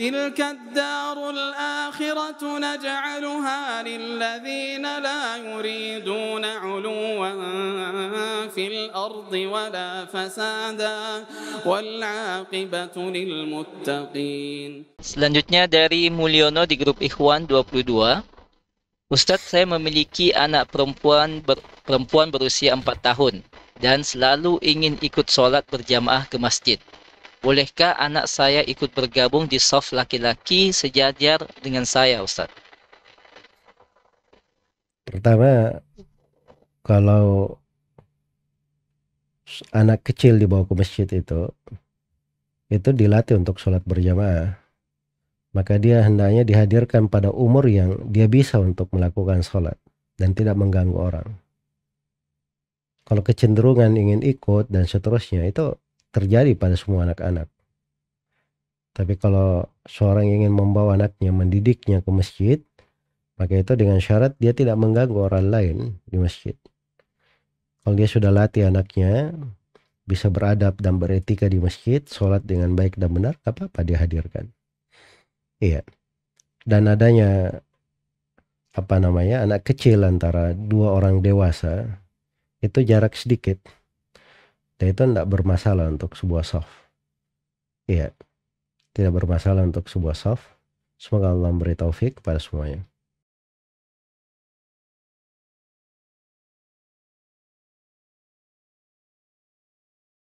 تلك الدار الآخرة نجعلها للذين لا يريدون علوا في الأرض ولا فسادا والعاقبة للمتقين Selanjutnya dari Mulyono di grup Ikhwan 22 Ustadz saya memiliki anak perempuan ber, perempuan berusia 4 tahun dan selalu ingin ikut sholat berjamaah ke masjid Bolehkah anak saya ikut bergabung di soft laki-laki sejajar dengan saya, Ustaz? Pertama, kalau anak kecil dibawa ke masjid itu, itu dilatih untuk sholat berjamaah. Maka dia hendaknya dihadirkan pada umur yang dia bisa untuk melakukan sholat dan tidak mengganggu orang. Kalau kecenderungan ingin ikut dan seterusnya itu terjadi pada semua anak-anak. Tapi kalau seorang ingin membawa anaknya, mendidiknya ke masjid, maka itu dengan syarat dia tidak mengganggu orang lain di masjid. Kalau dia sudah latih anaknya, bisa beradab dan beretika di masjid, sholat dengan baik dan benar, apa-apa dihadirkan. Iya. Dan adanya apa namanya anak kecil antara dua orang dewasa itu jarak sedikit dan itu tidak bermasalah untuk sebuah soft iya tidak bermasalah untuk sebuah soft semoga Allah memberi taufik kepada semuanya